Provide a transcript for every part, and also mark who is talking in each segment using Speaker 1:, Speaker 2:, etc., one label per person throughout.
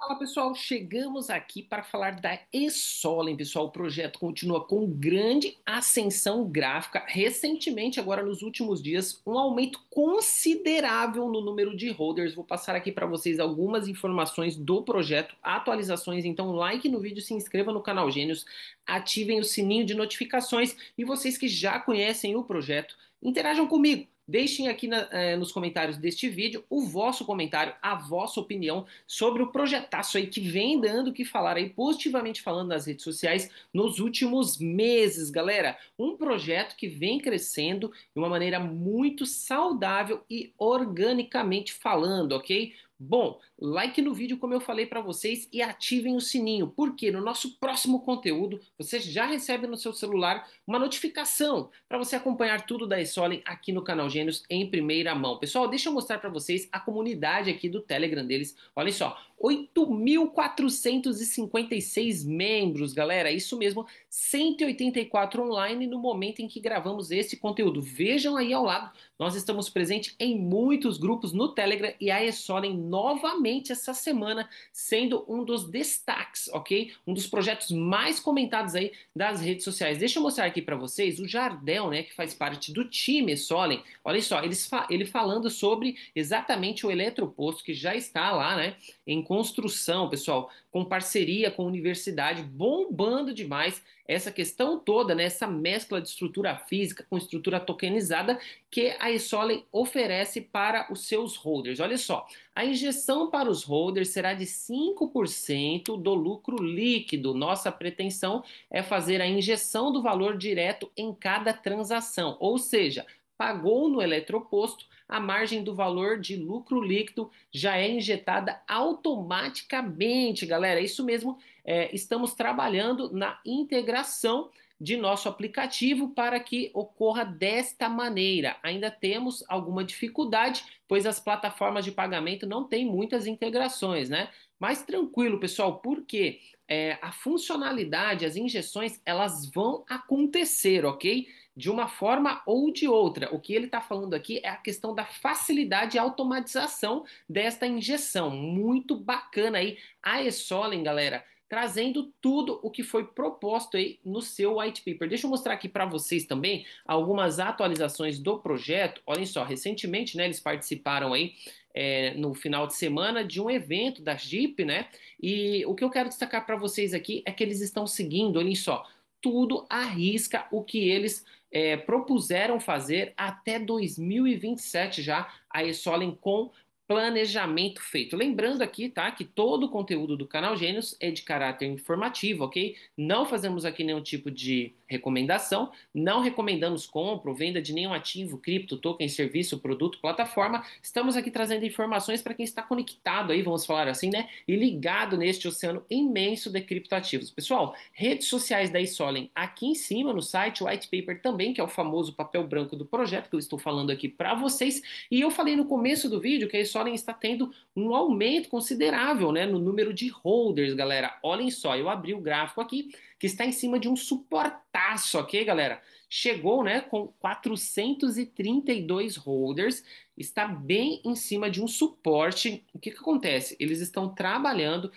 Speaker 1: Fala pessoal, chegamos aqui para falar da Essolen, pessoal. O projeto continua com grande ascensão gráfica. Recentemente, agora nos últimos dias, um aumento considerável no número de holders. Vou passar aqui para vocês algumas informações do projeto, atualizações. Então, like no vídeo, se inscreva no canal Gênios, ativem o sininho de notificações e vocês que já conhecem o projeto, interajam comigo Deixem aqui na, eh, nos comentários deste vídeo o vosso comentário, a vossa opinião sobre o projetaço aí que vem dando o que falar aí, positivamente falando nas redes sociais nos últimos meses, galera. Um projeto que vem crescendo de uma maneira muito saudável e organicamente falando, ok? Bom, like no vídeo como eu falei para vocês e ativem o sininho, porque no nosso próximo conteúdo você já recebe no seu celular uma notificação para você acompanhar tudo da Essolen aqui no canal Gênios em primeira mão. Pessoal, deixa eu mostrar para vocês a comunidade aqui do Telegram deles. Olha só, 8.456 membros, galera. Isso mesmo, 184 online no momento em que gravamos esse conteúdo. Vejam aí ao lado, nós estamos presentes em muitos grupos no Telegram e a Solen novamente essa semana sendo um dos destaques, ok? Um dos projetos mais comentados aí das redes sociais. Deixa eu mostrar aqui para vocês o Jardel, né, que faz parte do time Solen. Olha só, eles fa ele falando sobre exatamente o eletroposto que já está lá, né, em construção, pessoal, com parceria com universidade, bombando demais essa questão toda, né? Essa mescla de estrutura física com estrutura tokenizada que a Isolen oferece para os seus holders. Olha só, a injeção para os holders será de 5% do lucro líquido. Nossa pretensão é fazer a injeção do valor direto em cada transação, ou seja, pagou no eletroposto a margem do valor de lucro líquido já é injetada automaticamente, galera. Isso mesmo, é, estamos trabalhando na integração de nosso aplicativo para que ocorra desta maneira. Ainda temos alguma dificuldade, pois as plataformas de pagamento não têm muitas integrações, né? Mas tranquilo, pessoal, porque é, a funcionalidade, as injeções, elas vão acontecer, ok? de uma forma ou de outra. O que ele está falando aqui é a questão da facilidade e automatização desta injeção. Muito bacana aí a Essolen, galera, trazendo tudo o que foi proposto aí no seu white paper. Deixa eu mostrar aqui para vocês também algumas atualizações do projeto. Olhem só, recentemente, né, eles participaram aí é, no final de semana de um evento da Jeep, né? E o que eu quero destacar para vocês aqui é que eles estão seguindo, olhem só, tudo arrisca o que eles é, propuseram fazer até 2027 já a Essolen com planejamento feito. Lembrando aqui, tá, que todo o conteúdo do canal Gênios é de caráter informativo, ok? Não fazemos aqui nenhum tipo de recomendação, não recomendamos compra ou venda de nenhum ativo, cripto, token, serviço, produto, plataforma. Estamos aqui trazendo informações para quem está conectado aí, vamos falar assim, né? E ligado neste oceano imenso de criptoativos. Pessoal, redes sociais da Isolen aqui em cima no site, white paper também, que é o famoso papel branco do projeto que eu estou falando aqui para vocês. E eu falei no começo do vídeo que a Isolen Soren está tendo um aumento considerável né, no número de holders, galera. Olhem só, eu abri o gráfico aqui, que está em cima de um suportaço, ok, galera? Chegou né, com 432 holders, está bem em cima de um suporte. O que, que acontece? Eles estão trabalhando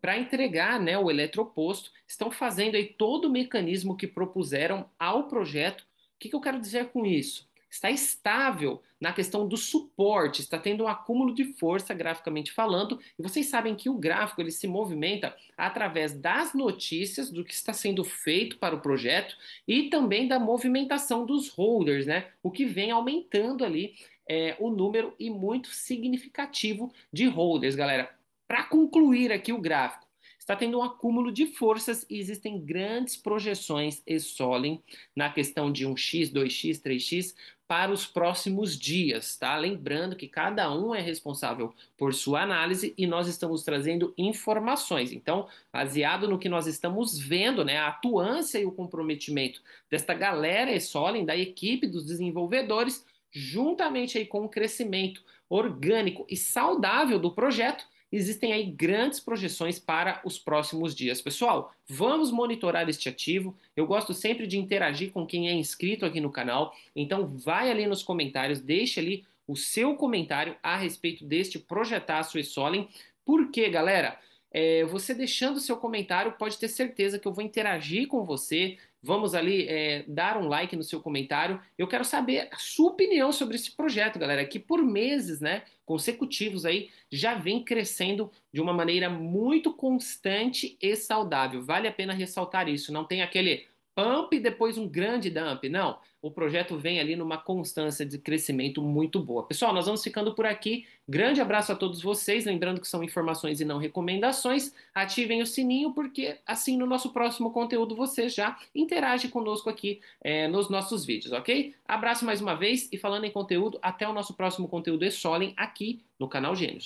Speaker 1: para entregar né, o eletroposto, estão fazendo aí todo o mecanismo que propuseram ao projeto. O que, que eu quero dizer com isso? está estável na questão do suporte, está tendo um acúmulo de força graficamente falando, e vocês sabem que o gráfico ele se movimenta através das notícias do que está sendo feito para o projeto e também da movimentação dos holders, né? O que vem aumentando ali é, o número e muito significativo de holders, galera. Para concluir aqui o gráfico, está tendo um acúmulo de forças e existem grandes projeções e Solem na questão de 1x, 2x, 3x para os próximos dias, tá? Lembrando que cada um é responsável por sua análise e nós estamos trazendo informações. Então, baseado no que nós estamos vendo, né, a atuância e o comprometimento desta galera Solin, da equipe dos desenvolvedores, juntamente aí com o crescimento orgânico e saudável do projeto, existem aí grandes projeções para os próximos dias. Pessoal, vamos monitorar este ativo. Eu gosto sempre de interagir com quem é inscrito aqui no canal, então vai ali nos comentários, deixa ali o seu comentário a respeito deste projetaço e Solen. Por quê, galera? É, você deixando seu comentário, pode ter certeza que eu vou interagir com você. Vamos ali é, dar um like no seu comentário. Eu quero saber a sua opinião sobre esse projeto, galera, que por meses, né, consecutivos aí, já vem crescendo de uma maneira muito constante e saudável. Vale a pena ressaltar isso. Não tem aquele pump e depois um grande dump. Não, o projeto vem ali numa constância de crescimento muito boa. Pessoal, nós vamos ficando por aqui. Grande abraço a todos vocês. Lembrando que são informações e não recomendações. Ativem o sininho, porque assim no nosso próximo conteúdo você já interage conosco aqui é, nos nossos vídeos, ok? Abraço mais uma vez e falando em conteúdo, até o nosso próximo conteúdo Exolem aqui no canal Gênios.